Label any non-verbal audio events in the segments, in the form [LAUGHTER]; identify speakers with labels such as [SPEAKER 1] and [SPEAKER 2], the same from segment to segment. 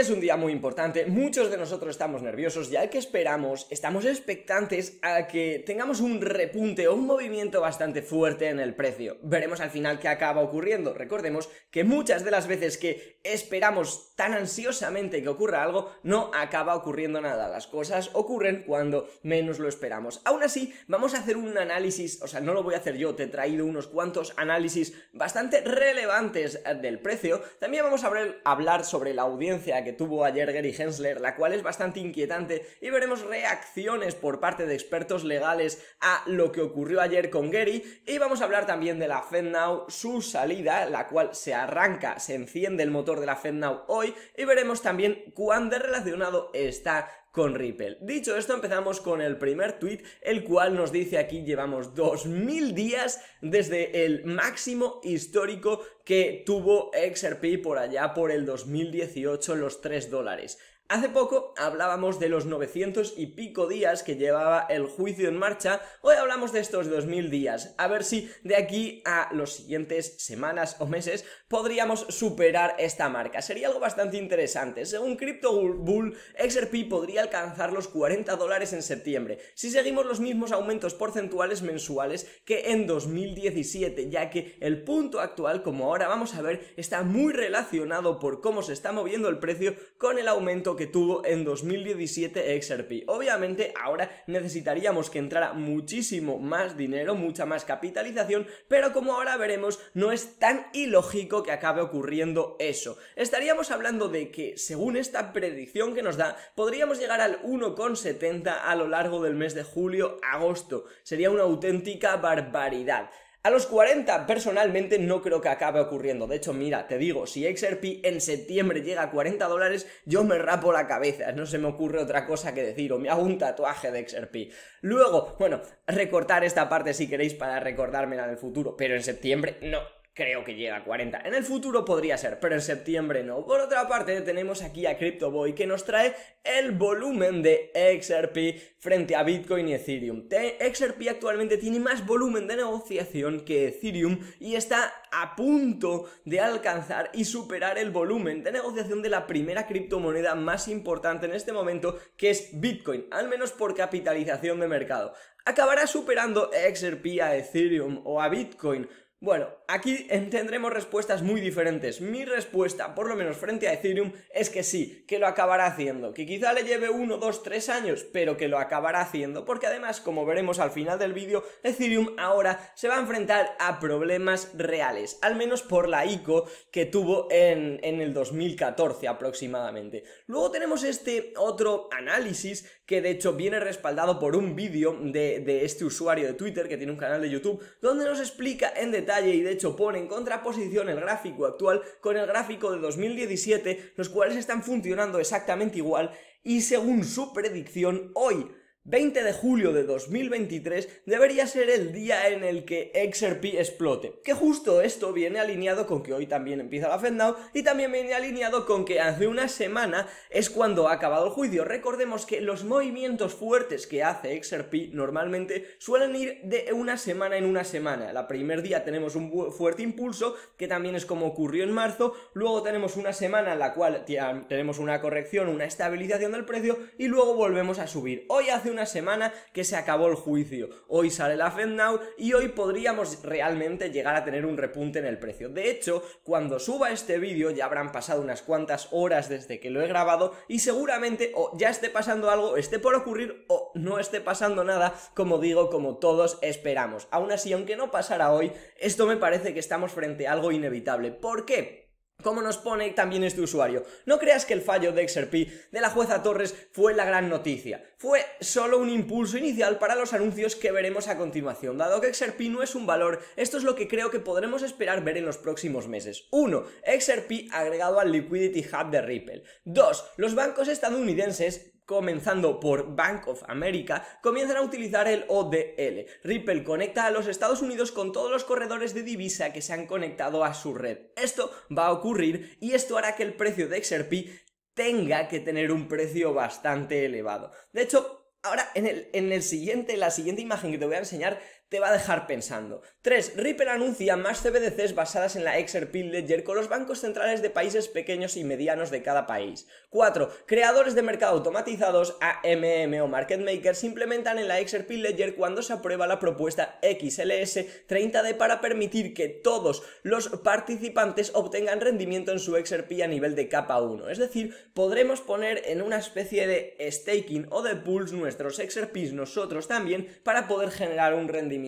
[SPEAKER 1] es un día muy importante, muchos de nosotros estamos nerviosos ya que esperamos, estamos expectantes a que tengamos un repunte o un movimiento bastante fuerte en el precio. Veremos al final qué acaba ocurriendo. Recordemos que muchas de las veces que esperamos tan ansiosamente que ocurra algo, no acaba ocurriendo nada. Las cosas ocurren cuando menos lo esperamos. Aún así, vamos a hacer un análisis, o sea, no lo voy a hacer yo, te he traído unos cuantos análisis bastante relevantes del precio. También vamos a hablar sobre la audiencia que tuvo ayer Gary Hensler, la cual es bastante inquietante y veremos reacciones por parte de expertos legales a lo que ocurrió ayer con Gary y vamos a hablar también de la FedNow, su salida, la cual se arranca, se enciende el motor de la FedNow hoy y veremos también cuán de relacionado está con Ripple. Dicho esto, empezamos con el primer tweet, el cual nos dice aquí llevamos 2000 días desde el máximo histórico que tuvo XRP por allá por el 2018 los 3 dólares. Hace poco hablábamos de los 900 y pico días que llevaba el juicio en marcha, hoy hablamos de estos 2000 días, a ver si de aquí a los siguientes semanas o meses podríamos superar esta marca. Sería algo bastante interesante. Según Crypto Bull, XRP podría alcanzar los 40 dólares en septiembre, si seguimos los mismos aumentos porcentuales mensuales que en 2017, ya que el punto actual, como ahora vamos a ver, está muy relacionado por cómo se está moviendo el precio con el aumento que tuvo en 2017 XRP. Obviamente ahora necesitaríamos que entrara muchísimo más dinero, mucha más capitalización, pero como ahora veremos no es tan ilógico que acabe ocurriendo eso. Estaríamos hablando de que según esta predicción que nos da, podríamos llegar al 1,70 a lo largo del mes de julio-agosto. Sería una auténtica barbaridad. A los 40 personalmente no creo que acabe ocurriendo. De hecho, mira, te digo, si XRP en septiembre llega a 40 dólares, yo me rapo la cabeza. No se me ocurre otra cosa que decir o me hago un tatuaje de XRP. Luego, bueno, recortar esta parte si queréis para recordármela del futuro, pero en septiembre no creo que llega a 40. En el futuro podría ser, pero en septiembre no. Por otra parte, tenemos aquí a CryptoBoy que nos trae el volumen de XRP frente a Bitcoin y Ethereum. XRP actualmente tiene más volumen de negociación que Ethereum y está a punto de alcanzar y superar el volumen de negociación de la primera criptomoneda más importante en este momento, que es Bitcoin, al menos por capitalización de mercado. Acabará superando XRP a Ethereum o a Bitcoin, bueno, aquí tendremos respuestas muy diferentes. Mi respuesta, por lo menos frente a Ethereum, es que sí, que lo acabará haciendo. Que quizá le lleve uno, dos, tres años, pero que lo acabará haciendo. Porque además, como veremos al final del vídeo, Ethereum ahora se va a enfrentar a problemas reales. Al menos por la ICO que tuvo en, en el 2014 aproximadamente. Luego tenemos este otro análisis que de hecho viene respaldado por un vídeo de, este usuario de Twitter que tiene un canal de YouTube, donde nos explica en detalle y de hecho pone en contraposición el gráfico actual con el gráfico de 2017, los cuales están funcionando exactamente igual y según su predicción hoy 20 de julio de 2023 debería ser el día en el que XRP explote, que justo esto viene alineado con que hoy también empieza la FedNow y también viene alineado con que hace una semana es cuando ha acabado el juicio. Recordemos que los movimientos fuertes que hace XRP normalmente suelen ir de una semana en una semana. La primer día tenemos un fuerte impulso, que también es como ocurrió en marzo, luego tenemos una semana en la cual tenemos una corrección, una estabilización del precio y luego volvemos a subir. Hoy hace una semana que se acabó el juicio. Hoy sale la FedNow y hoy podríamos realmente llegar a tener un repunte en el precio. De hecho, cuando suba este vídeo ya habrán pasado unas cuantas horas desde que lo he grabado y seguramente o ya esté pasando algo, esté por ocurrir o no esté pasando nada, como digo, como todos esperamos. Aún así, aunque no pasara hoy, esto me parece que estamos frente a algo inevitable. ¿Por qué? Como nos pone también este usuario, no creas que el fallo de XRP de la jueza Torres fue la gran noticia. Fue solo un impulso inicial para los anuncios que veremos a continuación. Dado que XRP no es un valor, esto es lo que creo que podremos esperar ver en los próximos meses. 1. XRP agregado al Liquidity Hub de Ripple. 2. Los bancos estadounidenses comenzando por Bank of America, comienzan a utilizar el ODL. Ripple conecta a los Estados Unidos con todos los corredores de divisa que se han conectado a su red. Esto va a ocurrir y esto hará que el precio de XRP tenga que tener un precio bastante elevado. De hecho, ahora en, el, en el siguiente, la siguiente imagen que te voy a enseñar, te va a dejar pensando. 3. Ripple anuncia más CBDCs basadas en la XRP Ledger con los bancos centrales de países pequeños y medianos de cada país. 4. Creadores de mercado automatizados, AMM o Market Makers, implementan en la XRP Ledger cuando se aprueba la propuesta XLS 30D para permitir que todos los participantes obtengan rendimiento en su XRP a nivel de capa 1. Es decir, podremos poner en una especie de staking o de pools nuestros XRPs nosotros también para poder generar un rendimiento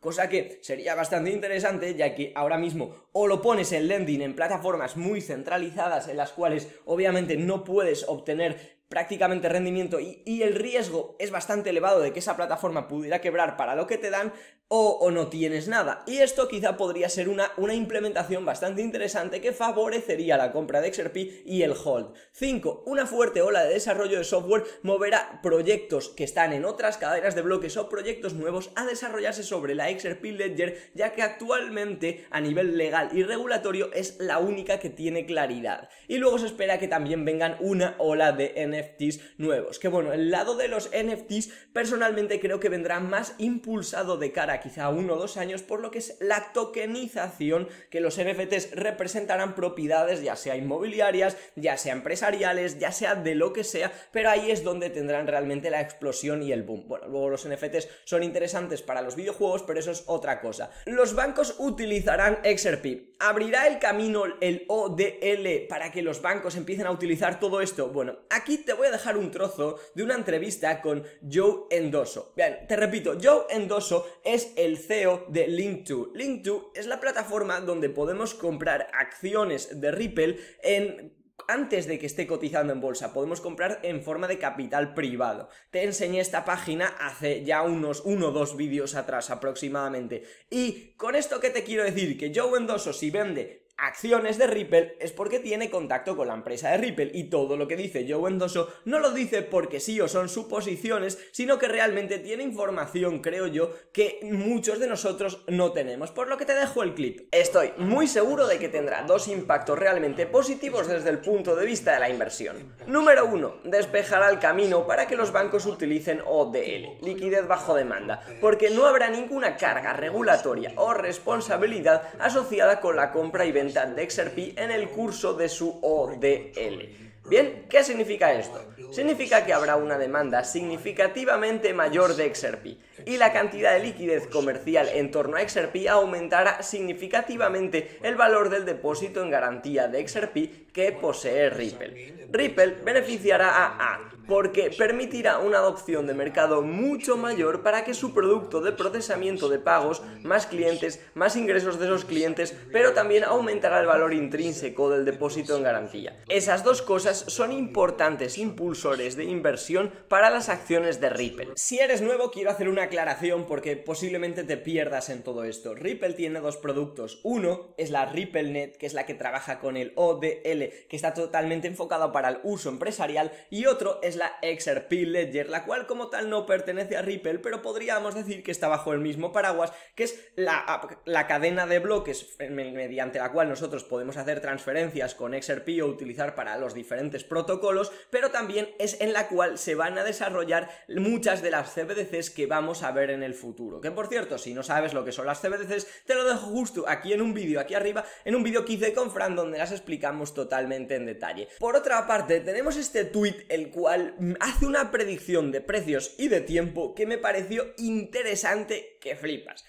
[SPEAKER 1] cosa que sería bastante interesante ya que ahora mismo o lo pones en lending en plataformas muy centralizadas en las cuales obviamente no puedes obtener prácticamente rendimiento y, el riesgo es bastante elevado de que esa plataforma pudiera quebrar para lo que te dan, o, no tienes nada. Y esto quizá podría ser una, una, implementación bastante interesante que favorecería la compra de XRP y el hold. 5. Una fuerte ola de desarrollo de software moverá proyectos que están en otras cadenas de bloques o proyectos nuevos a desarrollarse sobre la XRP Ledger, ya que actualmente a nivel legal y regulatorio es la única que tiene claridad. Y luego se espera que también vengan una ola de NFTs nuevos. Que bueno, el lado de los NFTs personalmente creo que vendrá más impulsado de cara a quizá uno o dos años, por lo que es la tokenización que los NFTs representarán propiedades, ya sea inmobiliarias, ya sea empresariales, ya sea de lo que sea, pero ahí es donde tendrán realmente la explosión y el boom. Bueno, luego los NFTs son interesantes para los videojuegos, pero eso es otra cosa. Los bancos utilizarán XRP. ¿Abrirá el camino el ODL para que los bancos empiecen a utilizar todo esto? Bueno, aquí te voy a dejar un trozo de una entrevista con Joe Endoso. Bien, te repito, Joe Endoso es el CEO de Link2. Link2 es la plataforma donde podemos comprar acciones de Ripple en antes de que esté cotizando en bolsa, podemos comprar en forma de capital privado. Te enseñé esta página hace ya unos 1 o 2 vídeos atrás aproximadamente. Y con esto que te quiero decir, que Joe Endoso si vende acciones de Ripple es porque tiene contacto con la empresa de Ripple y todo lo que dice Joe Endoso no lo dice porque sí o son suposiciones, sino que realmente tiene información, creo yo, que muchos de nosotros no tenemos, por lo que te dejo el clip. Estoy muy seguro de que tendrá dos impactos realmente positivos desde el punto de vista de la inversión. Número uno despejará el camino para que los bancos utilicen ODL, liquidez bajo demanda, porque no habrá ninguna carga regulatoria o responsabilidad asociada con la compra y venta de XRP en el curso de su ODL. Bien, ¿qué significa esto? Significa que habrá una demanda significativamente mayor de XRP y la cantidad de liquidez comercial en torno a XRP aumentará significativamente el valor del depósito en garantía de XRP que posee Ripple. Ripple beneficiará a A porque permitirá una adopción de mercado mucho mayor para que su producto de procesamiento de pagos, más clientes, más ingresos de esos clientes, pero también aumentará el valor intrínseco del depósito en garantía. Esas dos cosas son importantes impulsores de inversión para las acciones de Ripple. Si eres nuevo, quiero hacer una aclaración porque posiblemente te pierdas en todo esto. Ripple tiene dos productos. Uno es la RippleNet, que es la que trabaja con el ODL que está totalmente enfocado para el uso empresarial, y otro es la XRP Ledger, la cual como tal no pertenece a Ripple, pero podríamos decir que está bajo el mismo paraguas, que es la, la cadena de bloques mediante la cual nosotros podemos hacer transferencias con XRP o utilizar para los diferentes protocolos, pero también es en la cual se van a desarrollar muchas de las CBDCs que vamos a ver en el futuro. Que por cierto, si no sabes lo que son las CBDCs, te lo dejo justo aquí en un vídeo, aquí arriba, en un vídeo que hice con Fran donde las explicamos totalmente totalmente en detalle. Por otra parte, tenemos este tweet el cual hace una predicción de precios y de tiempo que me pareció interesante que flipas.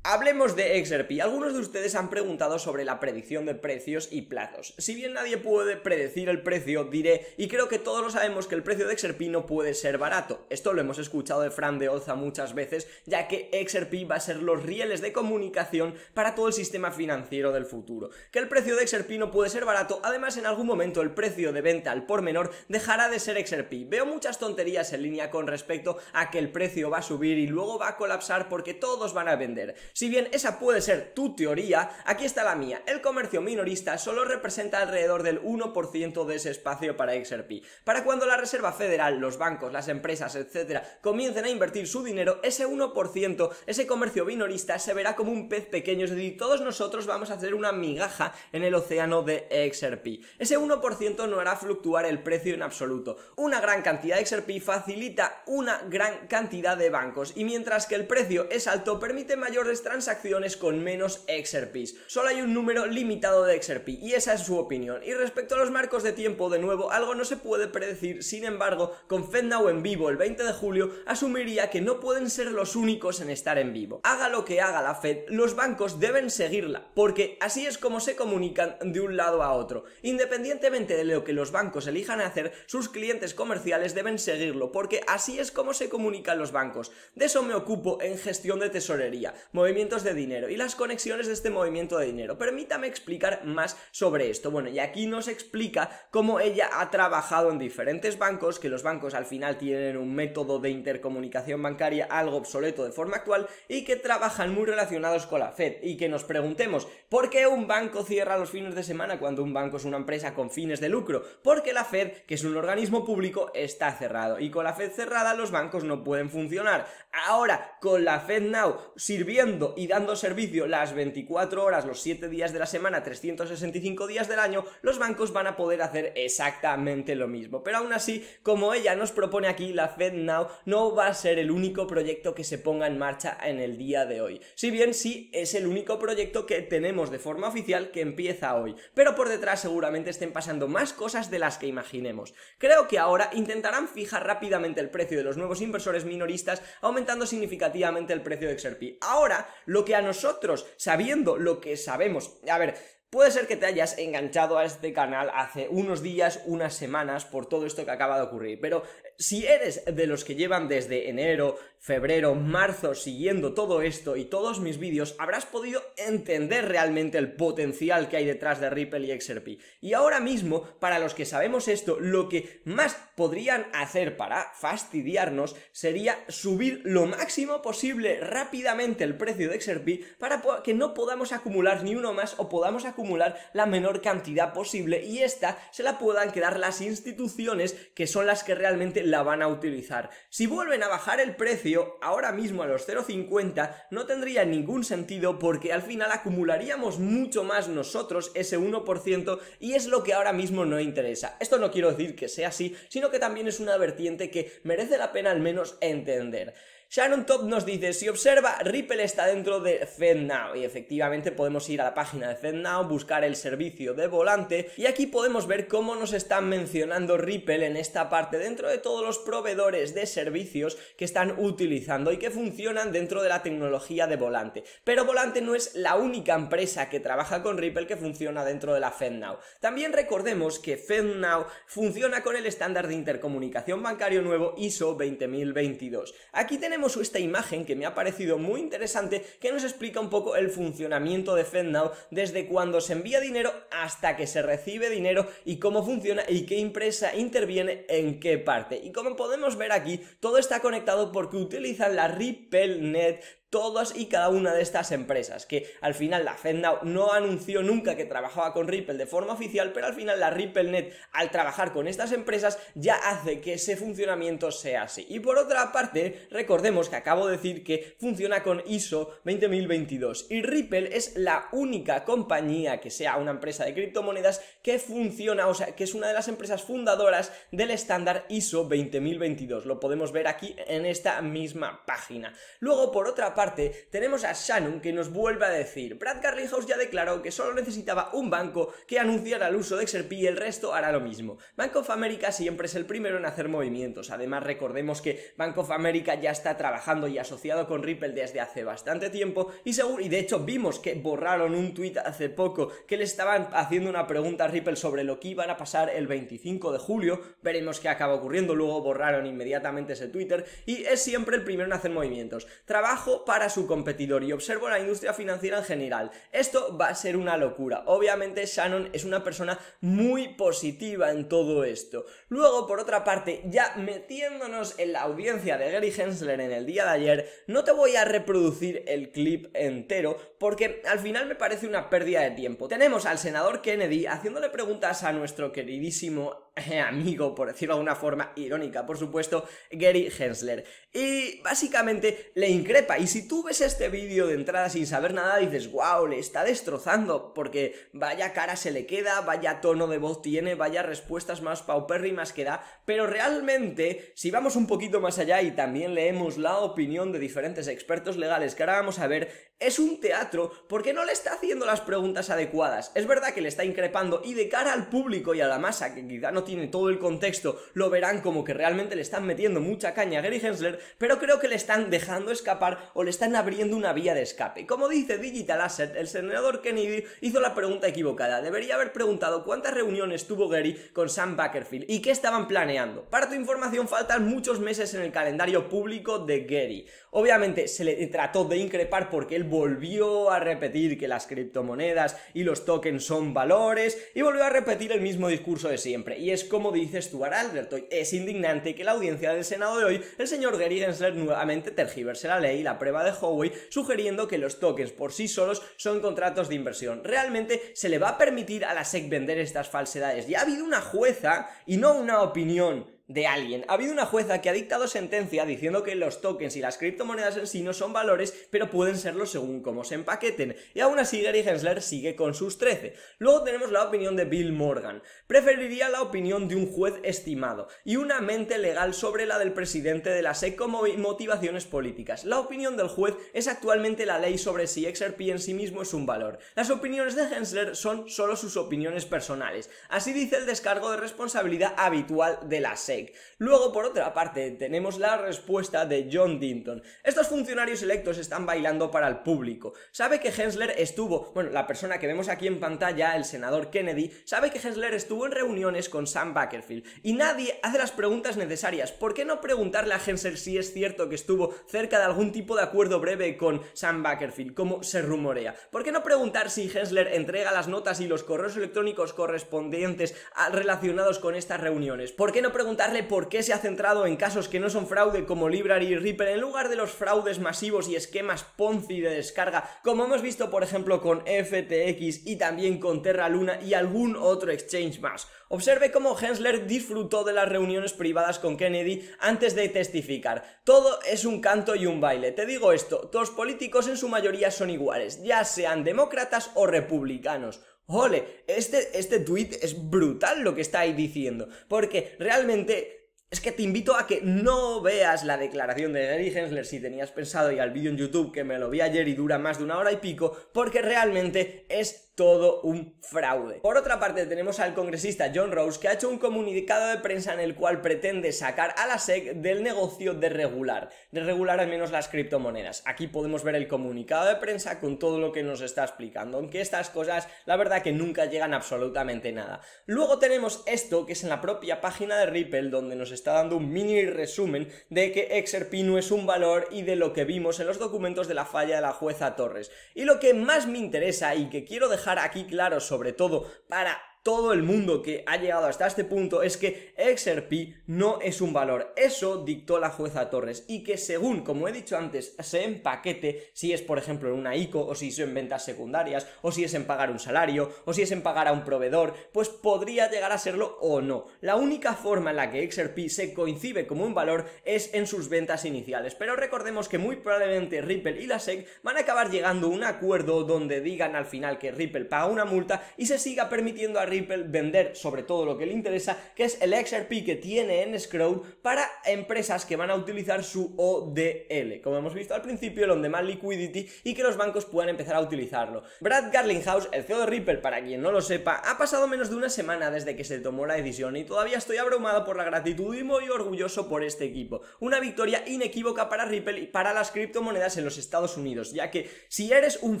[SPEAKER 1] Hablemos de XRP. Algunos de ustedes han preguntado sobre la predicción de precios y plazos. Si bien nadie puede predecir el precio, diré, y creo que todos lo sabemos, que el precio de XRP no puede ser barato. Esto lo hemos escuchado de Fran de Oza muchas veces, ya que XRP va a ser los rieles de comunicación para todo el sistema financiero del futuro. Que el precio de XRP no puede ser barato, además en algún momento el precio de venta al por menor dejará de ser XRP. Veo muchas tonterías en línea con respecto a que el precio va a subir y luego va a colapsar porque todos van a vender. Si bien esa puede ser tu teoría, aquí está la mía. El comercio minorista solo representa alrededor del 1% de ese espacio para XRP. Para cuando la Reserva Federal, los bancos, las empresas, etcétera, comiencen a invertir su dinero, ese 1%, ese comercio minorista, se verá como un pez pequeño, es decir, todos nosotros vamos a hacer una migaja en el océano de XRP. Ese 1% no hará fluctuar el precio en absoluto. Una gran cantidad de XRP facilita una gran cantidad de bancos y mientras que el precio es alto permite mayores transacciones con menos XRPs. Solo hay un número limitado de XRP y esa es su opinión. Y respecto a los marcos de tiempo, de nuevo, algo no se puede predecir, sin embargo, con FedNow en vivo el 20 de julio, asumiría que no pueden ser los únicos en estar en vivo. Haga lo que haga la Fed, los bancos deben seguirla, porque así es como se comunican de un lado a otro. Independientemente de lo que los bancos elijan hacer, sus clientes comerciales deben seguirlo, porque así es como se comunican los bancos. De eso me ocupo en gestión de tesorería, de dinero y las conexiones de este movimiento de dinero. Permítame explicar más sobre esto. Bueno, y aquí nos explica cómo ella ha trabajado en diferentes bancos, que los bancos al final tienen un método de intercomunicación bancaria algo obsoleto de forma actual y que trabajan muy relacionados con la Fed. Y que nos preguntemos, ¿por qué un banco cierra los fines de semana cuando un banco es una empresa con fines de lucro? Porque la Fed, que es un organismo público, está cerrado. Y con la Fed cerrada los bancos no pueden funcionar. Ahora, con la Fed Now sirviendo y dando servicio las 24 horas, los 7 días de la semana, 365 días del año, los bancos van a poder hacer exactamente lo mismo. Pero aún así, como ella nos propone aquí, la FedNow no va a ser el único proyecto que se ponga en marcha en el día de hoy. Si bien sí es el único proyecto que tenemos de forma oficial que empieza hoy, pero por detrás seguramente estén pasando más cosas de las que imaginemos. Creo que ahora intentarán fijar rápidamente el precio de los nuevos inversores minoristas, aumentando significativamente el precio de XRP. Ahora lo que a nosotros, sabiendo lo que sabemos. A ver, Puede ser que te hayas enganchado a este canal hace unos días, unas semanas, por todo esto que acaba de ocurrir, pero si eres de los que llevan desde enero, febrero, marzo siguiendo todo esto y todos mis vídeos, habrás podido entender realmente el potencial que hay detrás de Ripple y XRP. Y ahora mismo, para los que sabemos esto, lo que más podrían hacer para fastidiarnos sería subir lo máximo posible rápidamente el precio de XRP para que no podamos acumular ni uno más o podamos acumular la menor cantidad posible y esta se la puedan quedar las instituciones que son las que realmente la van a utilizar. Si vuelven a bajar el precio ahora mismo a los 0,50 no tendría ningún sentido porque al final acumularíamos mucho más nosotros ese 1% y es lo que ahora mismo no interesa. Esto no quiero decir que sea así, sino que también es una vertiente que merece la pena al menos entender. Sharon Top nos dice, si observa, Ripple está dentro de FedNow y efectivamente podemos ir a la página de FedNow, buscar el servicio de volante y aquí podemos ver cómo nos están mencionando Ripple en esta parte dentro de todos los proveedores de servicios que están utilizando y que funcionan dentro de la tecnología de volante. Pero Volante no es la única empresa que trabaja con Ripple que funciona dentro de la FedNow. También recordemos que FedNow funciona con el estándar de intercomunicación bancario nuevo ISO 20022. Aquí tenemos esta imagen que me ha parecido muy interesante que nos explica un poco el funcionamiento de FedNow desde cuando se envía dinero hasta que se recibe dinero y cómo funciona y qué empresa interviene en qué parte. Y como podemos ver aquí, todo está conectado porque utilizan la RippleNet todas y cada una de estas empresas, que al final la FedNow no anunció nunca que trabajaba con Ripple de forma oficial, pero al final la RippleNet al trabajar con estas empresas ya hace que ese funcionamiento sea así. Y por otra parte, recordemos que acabo de decir que funciona con ISO 20022 y Ripple es la única compañía que sea una empresa de criptomonedas que funciona, o sea, que es una de las empresas fundadoras del estándar ISO 20022. Lo podemos ver aquí en esta misma página. Luego, por otra parte, tenemos a Shannon que nos vuelve a decir, Brad Garlinghouse ya declaró que solo necesitaba un banco que anunciara el uso de XRP y el resto hará lo mismo. Bank of America siempre es el primero en hacer movimientos, además recordemos que Bank of America ya está trabajando y asociado con Ripple desde hace bastante tiempo y y de hecho vimos que borraron un tweet hace poco que le estaban haciendo una pregunta a Ripple sobre lo que iban a pasar el 25 de julio, veremos qué acaba ocurriendo, luego borraron inmediatamente ese Twitter y es siempre el primero en hacer movimientos. Trabajo para a su competidor y observo la industria financiera en general. Esto va a ser una locura. Obviamente Shannon es una persona muy positiva en todo esto. Luego, por otra parte, ya metiéndonos en la audiencia de Gary Hensler en el día de ayer, no te voy a reproducir el clip entero porque al final me parece una pérdida de tiempo. Tenemos al senador Kennedy haciéndole preguntas a nuestro queridísimo eh, amigo, por decirlo de una forma irónica, por supuesto, Gary Hensler. Y básicamente le increpa. Y si tú ves este vídeo de entrada sin saber nada, dices, wow, le está destrozando, porque vaya cara se le queda, vaya tono de voz tiene, vaya respuestas más paupérrimas que da. Pero realmente, si vamos un poquito más allá y también leemos la opinión de diferentes expertos legales que ahora vamos a ver, es un teatro porque no le está haciendo las preguntas adecuadas. Es verdad que le está increpando y de cara al público y a la masa, que quizá no tiene todo el contexto, lo verán como que realmente le están metiendo mucha caña a Gary Hensler, pero creo que le están dejando escapar o le están abriendo una vía de escape. Como dice Digital Asset, el senador Kennedy hizo la pregunta equivocada. Debería haber preguntado cuántas reuniones tuvo Gary con Sam Backerfield y qué estaban planeando. Para tu información faltan muchos meses en el calendario público de Gary. Obviamente se le trató de increpar porque él volvió a repetir que las criptomonedas y los tokens son valores y volvió a repetir el mismo discurso de siempre. Y es como dice Stuart Alberto, es indignante que la audiencia del Senado de hoy, el señor Gary Gensler nuevamente tergiverse la ley la prueba de Howey, sugiriendo que los tokens por sí solos son contratos de inversión. Realmente se le va a permitir a la SEC vender estas falsedades. Ya ha habido una jueza y no una opinión de alguien. Ha habido una jueza que ha dictado sentencia diciendo que los tokens y las criptomonedas en sí no son valores, pero pueden serlo según cómo se empaqueten. Y aún así Gary Hensler sigue con sus 13. Luego tenemos la opinión de Bill Morgan. Preferiría la opinión de un juez estimado y una mente legal sobre la del presidente de la SEC como motivaciones políticas. La opinión del juez es actualmente la ley sobre si XRP en sí mismo es un valor. Las opiniones de Hensler son solo sus opiniones personales. Así dice el descargo de responsabilidad habitual de la SEC. Luego, por otra parte, tenemos la respuesta de John Dinton. Estos funcionarios electos están bailando para el público. Sabe que Hensler estuvo, bueno, la persona que vemos aquí en pantalla, el senador Kennedy, sabe que Hensler estuvo en reuniones con Sam Bakerfield y nadie hace las preguntas necesarias. ¿Por qué no preguntarle a Hensler si es cierto que estuvo cerca de algún tipo de acuerdo breve con Sam Backerfield, como se rumorea? ¿Por qué no preguntar si Hensler entrega las notas y los correos electrónicos correspondientes relacionados con estas reuniones? ¿Por qué no preguntar Darle por qué se ha centrado en casos que no son fraude como Library y Ripple en lugar de los fraudes masivos y esquemas Ponzi de descarga, como hemos visto por ejemplo con FTX y también con Terra Luna y algún otro exchange más. Observe cómo Hensler disfrutó de las reuniones privadas con Kennedy antes de testificar. Todo es un canto y un baile. Te digo esto, los políticos en su mayoría son iguales, ya sean demócratas o republicanos. ¡Jole! este, este tweet es brutal lo que está ahí diciendo, porque realmente es que te invito a que no veas la declaración de Gary Hensler si tenías pensado ir al vídeo en YouTube que me lo vi ayer y dura más de una hora y pico, porque realmente es todo un fraude. Por otra parte, tenemos al congresista John Rose que ha hecho un comunicado de prensa en el cual pretende sacar a la SEC del negocio de regular, de regular al menos las criptomonedas. Aquí podemos ver el comunicado de prensa con todo lo que nos está explicando, aunque estas cosas la verdad que nunca llegan absolutamente nada. Luego tenemos esto que es en la propia página de Ripple donde nos está dando un mini resumen de que XRP no es un valor y de lo que vimos en los documentos de la falla de la jueza Torres. Y lo que más me interesa y que quiero dejar aquí claro, sobre todo para todo el mundo que ha llegado hasta este punto es que XRP no es un valor. Eso dictó la jueza Torres y que según, como he dicho antes, se empaquete, si es por ejemplo en una ICO o si es en ventas secundarias o si es en pagar un salario o si es en pagar a un proveedor, pues podría llegar a serlo o no. La única forma en la que XRP se coincide como un valor es en sus ventas iniciales. Pero recordemos que muy probablemente Ripple y la SEC van a acabar llegando a un acuerdo donde digan al final que Ripple paga una multa y se siga permitiendo a Ripple vender sobre todo lo que le interesa, que es el XRP que tiene en Scroll para empresas que van a utilizar su ODL, como hemos visto al principio, el On Demand Liquidity, y que los bancos puedan empezar a utilizarlo. Brad Garlinghouse, el CEO de Ripple, para quien no lo sepa, ha pasado menos de una semana desde que se tomó la decisión y todavía estoy abrumado por la gratitud y muy orgulloso por este equipo. Una victoria inequívoca para Ripple y para las criptomonedas en los Estados Unidos, ya que si eres un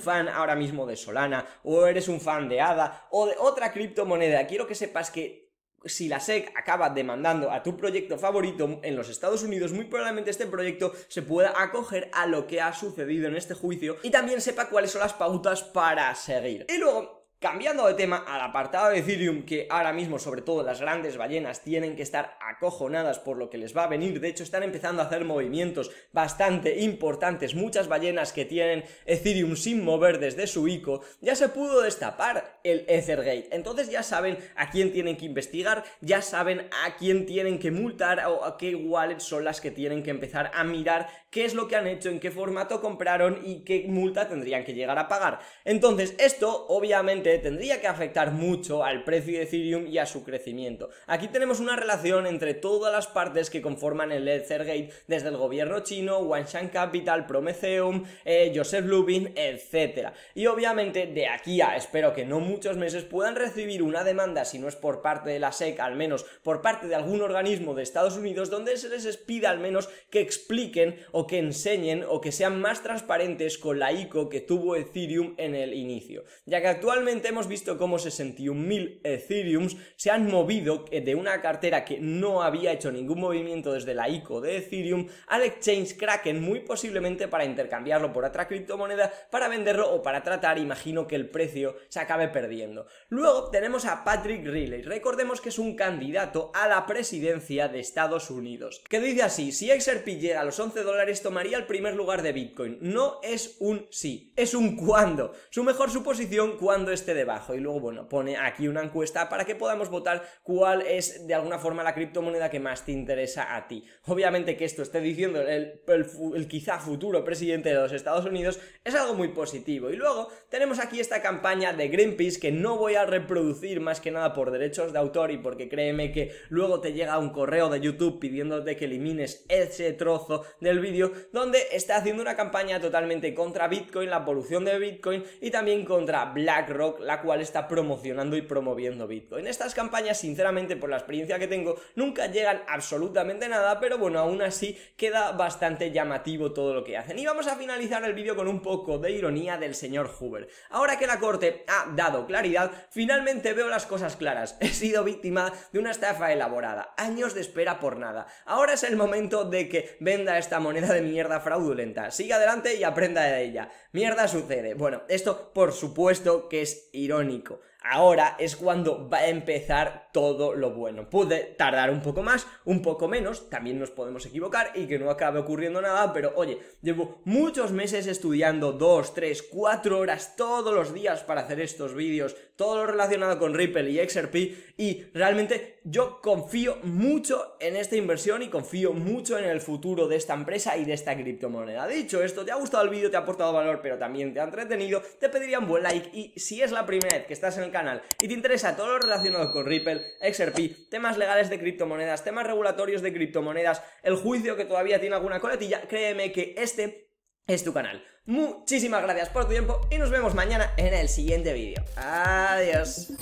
[SPEAKER 1] fan ahora mismo de Solana, o eres un fan de ADA, o de otra cripto moneda. quiero que sepas que si la SEC acaba demandando a tu proyecto favorito en los Estados Unidos, muy probablemente este proyecto se pueda acoger a lo que ha sucedido en este juicio y también sepa cuáles son las pautas para seguir. Y luego, Cambiando de tema al apartado de Ethereum, que ahora mismo sobre todo las grandes ballenas tienen que estar acojonadas por lo que les va a venir, de hecho están empezando a hacer movimientos bastante importantes, muchas ballenas que tienen Ethereum sin mover desde su ICO, ya se pudo destapar el Ethergate, entonces ya saben a quién tienen que investigar, ya saben a quién tienen que multar o a qué wallets son las que tienen que empezar a mirar qué es lo que han hecho, en qué formato compraron y qué multa tendrían que llegar a pagar. Entonces esto obviamente tendría que afectar mucho al precio de Ethereum y a su crecimiento. Aquí tenemos una relación entre todas las partes que conforman el Ethergate, desde el gobierno chino, Wanshan Capital, Prometheum, eh, Joseph Lubin, etc. Y obviamente de aquí a, espero que no muchos meses, puedan recibir una demanda, si no es por parte de la SEC, al menos por parte de algún organismo de Estados Unidos, donde se les pida al menos que expliquen o que enseñen o que sean más transparentes con la ICO que tuvo Ethereum en el inicio. Ya que actualmente hemos visto cómo 61.000 Ethereums se han movido eh, de una cartera que no había hecho ningún movimiento desde la ICO de Ethereum al exchange Kraken, muy posiblemente para intercambiarlo por otra criptomoneda, para venderlo o para tratar, imagino que el precio se acabe perdiendo. Luego tenemos a Patrick Riley, recordemos que es un candidato a la presidencia de Estados Unidos, que dice así, si XRP llega a los 11 dólares tomaría el primer lugar de Bitcoin. No es un sí, es un cuando. Su mejor suposición cuando está este debajo. Y luego, bueno, pone aquí una encuesta para que podamos votar cuál es de alguna forma la criptomoneda que más te interesa a ti. Obviamente que esto esté diciendo el, el quizá futuro presidente de los Estados Unidos es algo muy positivo. Y luego tenemos aquí esta campaña de Greenpeace que no voy a reproducir más que nada por derechos de autor y porque créeme que luego te llega un correo de YouTube pidiéndote que elimines ese trozo del vídeo donde está haciendo una campaña totalmente contra Bitcoin, la polución de Bitcoin y también contra BlackRock la cual está promocionando y promoviendo Bitcoin. Estas campañas, sinceramente, por la experiencia que tengo, nunca llegan absolutamente nada, pero bueno, aún así queda bastante llamativo todo lo que hacen. Y vamos a finalizar el vídeo con un poco de ironía del señor Hoover. Ahora que la corte ha dado claridad, finalmente veo las cosas claras. [LAUGHS] He sido víctima de una estafa elaborada, años de espera por nada. Ahora es el momento de que venda esta moneda de mierda fraudulenta. Siga adelante y aprenda de ella. Mierda sucede. Bueno, esto por supuesto que es irónico. Ahora es cuando va a empezar todo lo bueno. Pude tardar un poco más, un poco menos, también nos podemos equivocar y que no acabe ocurriendo nada, pero oye, llevo muchos meses estudiando 2, 3, 4 horas todos los días para hacer estos vídeos, todo lo relacionado con Ripple y XRP y realmente yo confío mucho en esta inversión y confío mucho en el futuro de esta empresa y de esta criptomoneda. Dicho esto, te ha gustado el vídeo, te ha aportado valor, pero también te ha entretenido, te pediría un buen like y si es la primera vez que estás en el canal y te interesa todo lo relacionado con Ripple, XRP, temas legales de criptomonedas, temas regulatorios de criptomonedas, el juicio que todavía tiene alguna coletilla, créeme que este es tu canal. Muchísimas gracias por tu tiempo y nos vemos mañana en el siguiente vídeo. Adiós.